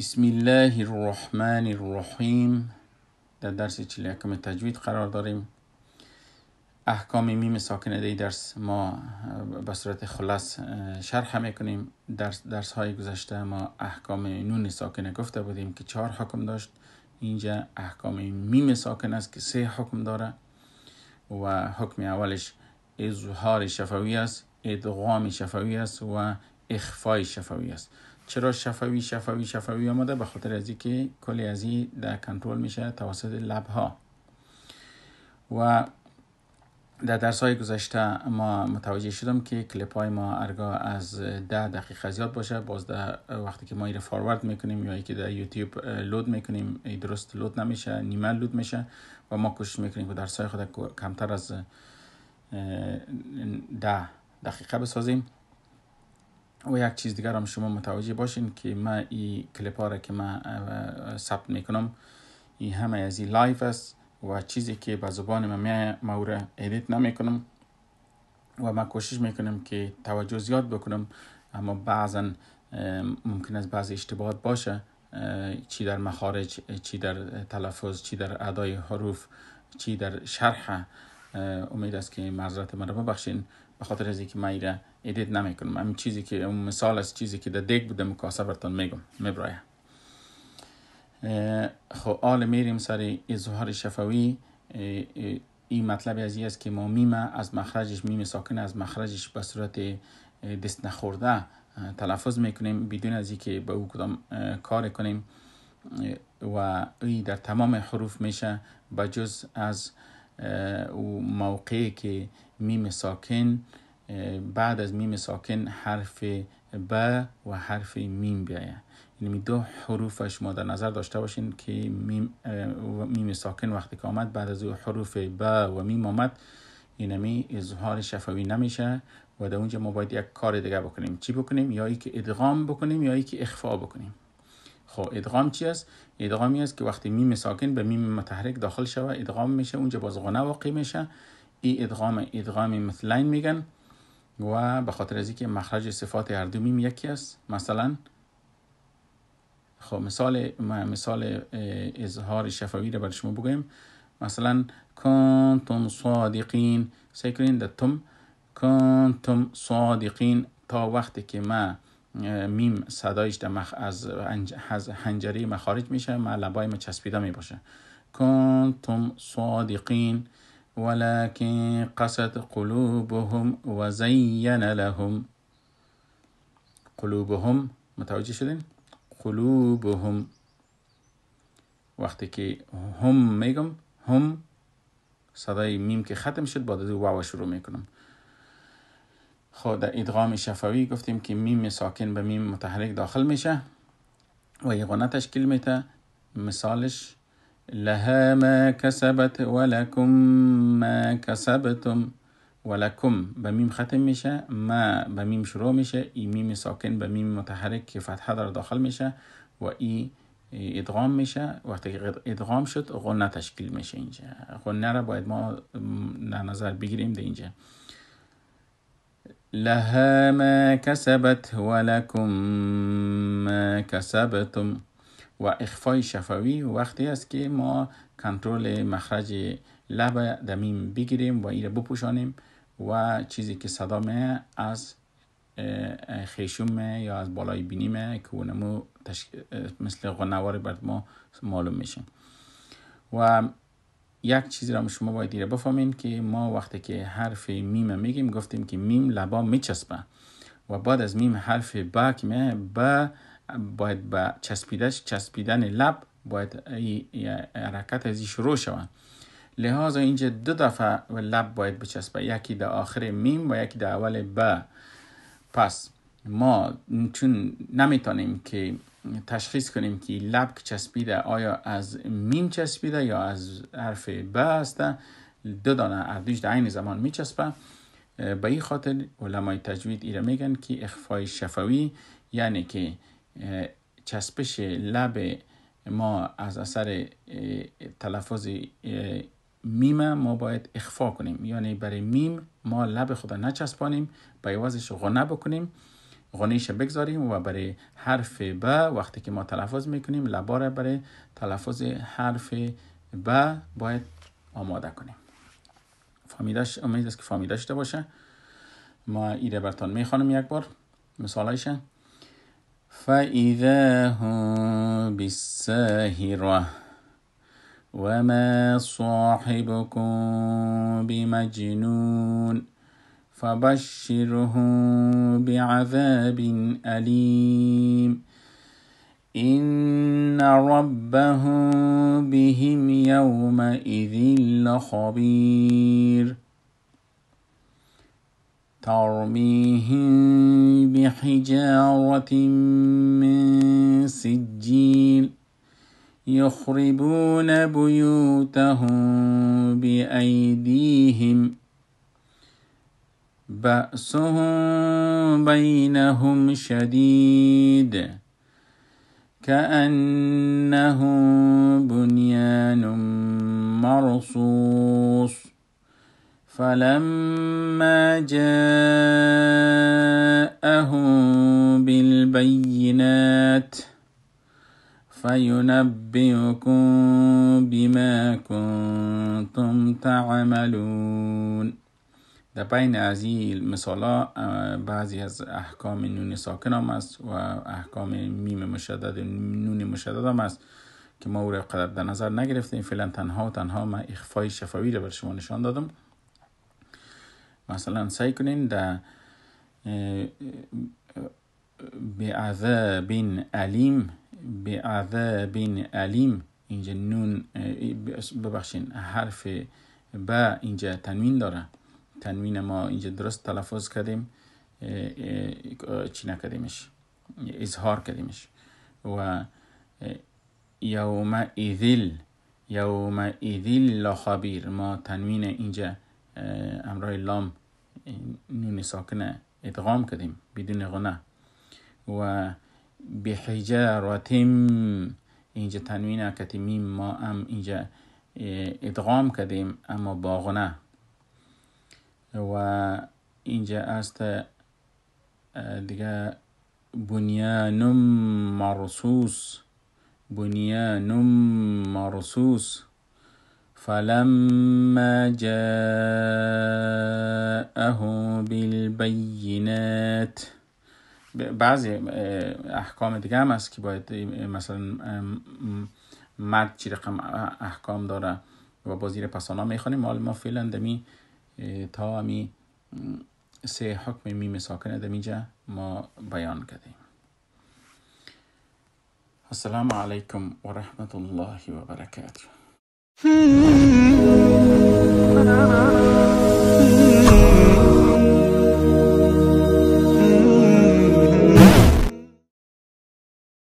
بسم الله الرحمن الرحیم در درس 41 تجوید قرار داریم احکام میم ساکنه دی درس ما به صورت خلاص شرح کنیم درس, درس های گذشته ما احکام نون ساکنه گفته بودیم که چهار حکم داشت اینجا احکام میم ساکن است که سه حکم داره و حکم اولش اظهار شفوی است ادغام شفوی است و اخفای شفوی است چرا شفوی شفوی شفوی آمده به خاطر از که کلی از در کنترل میشه توسط لب ها و در درس های گذشته ما متوجه شدم که کلپ های ما ارگاه از ده دقیقه زیاد باشه باز در وقتی که ما ایره فارورد میکنیم یا که در یوتیوب لود میکنیم ای درست لود نمیشه نیمه لود میشه و ما کوشش میکنیم که درس های خود کمتر از ده دقیقه بسازیم و یک چیز دیگر هم شما متوجه باشین که من این کلیپ ها را که من ثبت میکنم این همه از این لایف است و چیزی که به زبان من ما را ادیت نمیکنم و من کوشش میکنم که توجه زیاد بکنم اما بعضا ممکن است بعض اشتباهات باشه چی در مخارج چی در تلفظ چی در ادای حروف چی در شرح امید است که معذرت من را ببخشین بخاطر خاطر از اینکه من ادیت نمیکنم همین چیزی که اون مثال از چیزی که در دیگ بوده مکاسه برتان میگم میبرایم خب آل میریم سر اظهار شفاوی این مطلب از است که ما میمه از مخرجش میم ساکن از مخرجش به صورت دست نخورده تلفظ میکنیم بدون از که به او کدام کار کنیم و ای در تمام حروف میشه بجز از او موقعی که میم ساکن بعد از میم ساکن حرف ب و حرف میم بیاید یعنی دو حروف شما در نظر داشته باشین که میم, میم ساکن وقتی که آمد بعد از حروف ب و میم آمد اینمی اظهار شفوی نمیشه و در اونجا ما باید یک کار دیگه بکنیم چی بکنیم یا ای که ادغام بکنیم یا ای که اخفا بکنیم خب ادغام چی است ادغامی است که وقتی میم ساکن به میم متحرک داخل شود ادغام میشه اونجا باز غنه واقع میشه این ادغام ادغام مثلین میگن و به خاطر از اینکه مخرج صفات هر میم یکی است مثلا خب مثال مثال اظهار شفوی رو برای شما بگویم مثلا کنتم صادقین سعی کنین در کنتم صادقین تا وقتی که ما میم صدایش در مخ از, از هنجری مخارج میشه ما لبای ما چسبیده میباشه کنتم صادقین ولكن قست قلوبهم وزين لهم قلوبهم متوجه شدين قلوبهم وقتی که هم میگم هم صدای میم که ختم شد بعد از واو شروع میکنم خود در ادغام شفوی گفتیم که میم ساکن به میم متحرک داخل میشه و یه غنه تشکیل میته مثالش لها ما كسبت ولكم ما كسبتم ولكم بميم ختم مشه ما بميم شروع مشه اي ميم ساكن بميم متحرك فتح در داخل میشه و ای ادغام میشه وقتی ادغام شد غنه تشکیل میشه اینجا غنه را باید ما در نظر بگیریم در اینجا لها ما كسبت ولكم ما كسبتم و اخفای شفوی وقتی است که ما کنترل مخرج لب دمیم بگیریم و این بپوشانیم و چیزی که صدا از خیشوم یا از بالای بینیم که اونمو مثل غنوار بر ما معلوم میشه و یک چیزی را شما باید دیره بفهمین که ما وقتی که حرف میم میگیم گفتیم که میم لبا میچسبه و بعد از میم حرف با که با باید به چسبیدش چسبیدن لب باید حرکت ازی شروع شود لحاظا اینجا دو دفعه و لب باید بچسبه یکی در آخر میم و یکی در اول ب پس ما چون نمیتونیم که تشخیص کنیم که لب که چسبیده آیا از میم چسبیده یا از حرف ب است دو دانه اردوش در عین زمان میچسبه به این خاطر علمای تجوید ایره میگن که اخفای شفوی یعنی که چسبش لب ما از اثر تلفظ میم ما باید اخفا کنیم یعنی برای میم ما لب خود نچسبانیم به عوضش غنه بکنیم غنیش بگذاریم و برای حرف ب وقتی که ما تلفظ میکنیم لبا را برای تلفظ حرف ب باید آماده کنیم فامیدش امید است که فامیدش داشته باشه ما ایره برتان میخوانم یک بار مثالایشه فإذا هم بالساهرة وما صاحبكم بمجنون فبشره بعذاب أليم إن ربهم بهم يومئذ لخبير ترميهم بحجارة من سجيل يخربون بيوتهم بأيديهم بأسهم بينهم شديد كأنهم بنيان مرصوص فلما جاء البینات فینبئکم بما کنتم تعملون در بین از این مثالا بعضی از احکام نون ساکن هم است و احکام میم مشدد نون مشدد هم است که ما او را قدر در نظر نگرفتیم فعلا تنها و تنها من اخفای شفاوی رو بر شما نشان دادم مثلا سعی کنین در بعذاب علیم بعذاب علیم اینجا نون ببخشین حرف با اینجا تنوین داره تنوین ما اینجا درست تلفظ کردیم چی نکردیمش اظهار کردیمش و یوم ایذل یوم ایذل لخبیر ما تنوین اینجا امرای لام نون ساکنه ادغام کردیم بدون غنه وبحجارة اینجا تنوین اکتی میم ما أم اینجا اه، ادغام کردیم اما باغنه و اینجا است اه، دیگه بنیانم مرسوس بنيان مرصوص فلما جاءه بالبينات بعضی احکام دیگه هم هست که باید مثلا مرد چی رقم احکام داره و با زیر پسانا میخوانیم مال ما فعلا دمی تا همی سه حکم میم ساکنه جا ما بیان کردیم السلام علیکم و رحمت الله و برکاته